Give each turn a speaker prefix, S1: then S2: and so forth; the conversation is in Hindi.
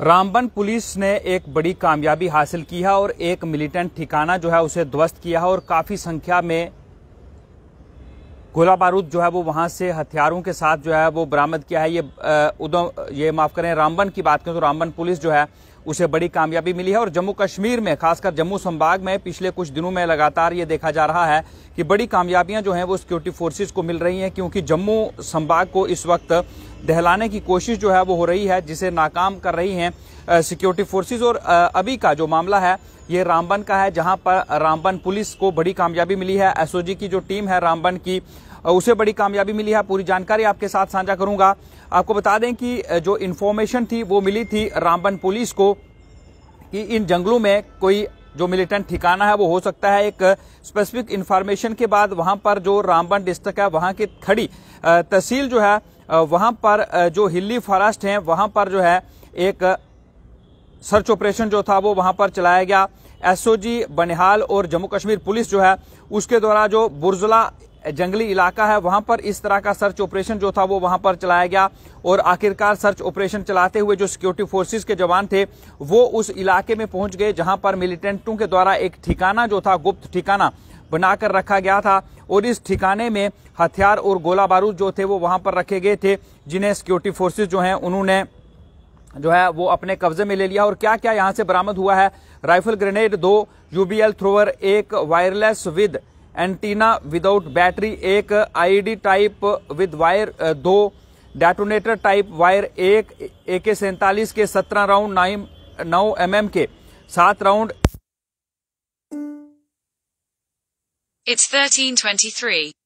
S1: रामबन पुलिस ने एक बड़ी कामयाबी हासिल की है और एक मिलिटेंट ठिकाना जो है उसे ध्वस्त किया है और काफ़ी संख्या में गोला बारूद जो है वो वहां से हथियारों के साथ जो है वो बरामद किया है ये उधम ये माफ़ करें रामबन की बात करें तो रामबन पुलिस जो है उसे बड़ी कामयाबी मिली है और जम्मू कश्मीर में खासकर जम्मू संभाग में पिछले कुछ दिनों में लगातार ये देखा जा रहा है कि बड़ी कामयाबियां जो हैं वो सिक्योरिटी फोर्सेज को मिल रही हैं क्योंकि जम्मू संभाग को इस वक्त दहलाने की कोशिश जो है वो हो रही है जिसे नाकाम कर रही हैं सिक्योरिटी फोर्सेज और अभी का जो मामला है ये रामबन का है जहां पर रामबन पुलिस को बड़ी कामयाबी मिली है एसओजी की जो टीम है रामबन की उसे बड़ी कामयाबी मिली है पूरी जानकारी आपके साथ साझा करूंगा आपको बता दें कि जो इन्फॉर्मेशन थी वो मिली थी रामबन पुलिस को कि इन जंगलों में कोई जो मिलिटेंट ठिकाना है वो हो सकता है एक स्पेसिफिक इन्फॉर्मेशन के बाद वहां पर जो रामबन डिस्ट्रिक्ट है वहां की खड़ी तहसील जो है वहां पर जो हिली फॉरेस्ट है वहां पर जो है एक सर्च ऑपरेशन जो था वो वहां पर चलाया गया एसओजी बनिहाल और जम्मू कश्मीर पुलिस जो है उसके द्वारा जो बुर्जला जंगली इलाका है वहां पर इस तरह का सर्च ऑपरेशन जो था वो वहां पर चलाया गया और आखिरकार सर्च ऑपरेशन चलाते हुए जो सिक्योरिटी फोर्सेस के जवान थे वो उस इलाके में पहुंच गए जहां पर मिलिटेंटों के द्वारा एक ठिकाना जो था गुप्त ठिकाना बनाकर रखा गया था और इस ठिकाने में हथियार और गोला बारूद जो थे वो वहां पर रखे गए थे जिन्हें सिक्योरिटी फोर्सेज जो हैं उन्होंने जो है वो अपने कब्जे में ले लिया और क्या क्या यहाँ से बरामद हुआ है राइफल ग्रेनेड दो यूबीएल थ्रोवर एक wireless with antenna without battery एक आईडी टाइप विद वायर दो डेटोनेटर टाइप वायर एक ए के सैंतालीस के सत्रह राउंड नाइन नौ एम एम के सात राउंड
S2: ट्वेंटी थ्री